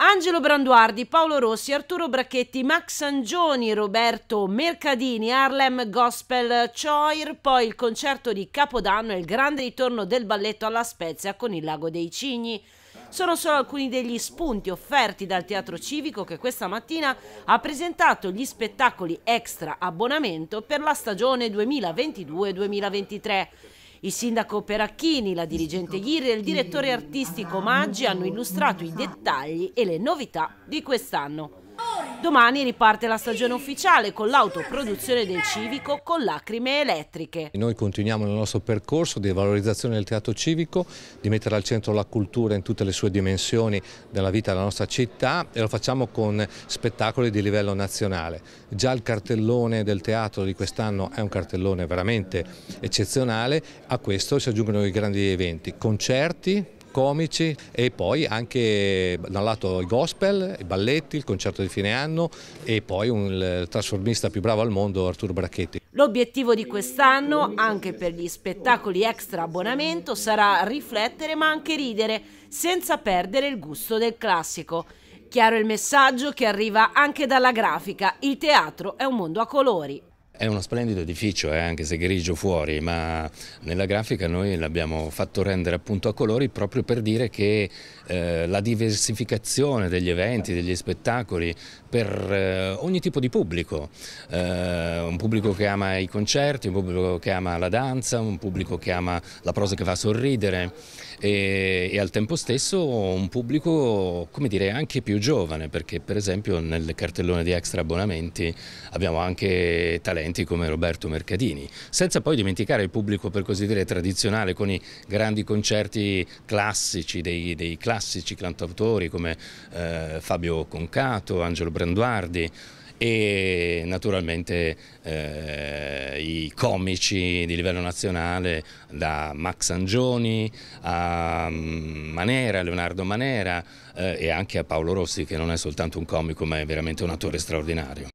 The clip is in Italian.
Angelo Branduardi, Paolo Rossi, Arturo Bracchetti, Max Sangioni, Roberto Mercadini, Harlem Gospel Choir, poi il concerto di Capodanno e il grande ritorno del balletto alla Spezia con il Lago dei Cigni. Sono solo alcuni degli spunti offerti dal Teatro Civico che questa mattina ha presentato gli spettacoli extra abbonamento per la stagione 2022-2023. Il sindaco Peracchini, la dirigente Ghirri e il direttore artistico Maggi hanno illustrato i dettagli e le novità di quest'anno. Domani riparte la stagione ufficiale con l'autoproduzione del civico con lacrime elettriche. Noi continuiamo nel nostro percorso di valorizzazione del teatro civico, di mettere al centro la cultura in tutte le sue dimensioni della vita della nostra città e lo facciamo con spettacoli di livello nazionale. Già il cartellone del teatro di quest'anno è un cartellone veramente eccezionale, a questo si aggiungono i grandi eventi, concerti, comici e poi anche da un lato i gospel, i balletti, il concerto di fine anno e poi un, il trasformista più bravo al mondo Arturo Bracchetti. L'obiettivo di quest'anno, anche per gli spettacoli extra abbonamento, sarà riflettere ma anche ridere, senza perdere il gusto del classico. Chiaro il messaggio che arriva anche dalla grafica, il teatro è un mondo a colori. È uno splendido edificio, eh, anche se grigio fuori, ma nella grafica noi l'abbiamo fatto rendere appunto a colori proprio per dire che eh, la diversificazione degli eventi, degli spettacoli per eh, ogni tipo di pubblico, eh, un pubblico che ama i concerti, un pubblico che ama la danza, un pubblico che ama la prosa che fa sorridere e, e al tempo stesso un pubblico come dire anche più giovane perché per esempio nel cartellone di extra abbonamenti abbiamo anche talenti emergenti come Roberto Mercadini, senza poi dimenticare il pubblico per così dire tradizionale con i grandi concerti classici dei, dei classici cantautori come eh, Fabio Concato, Angelo Branduardi e naturalmente eh, i comici di livello nazionale da Max Angioni a mm, Manera, Leonardo Manera eh, e anche a Paolo Rossi che non è soltanto un comico ma è veramente un attore straordinario.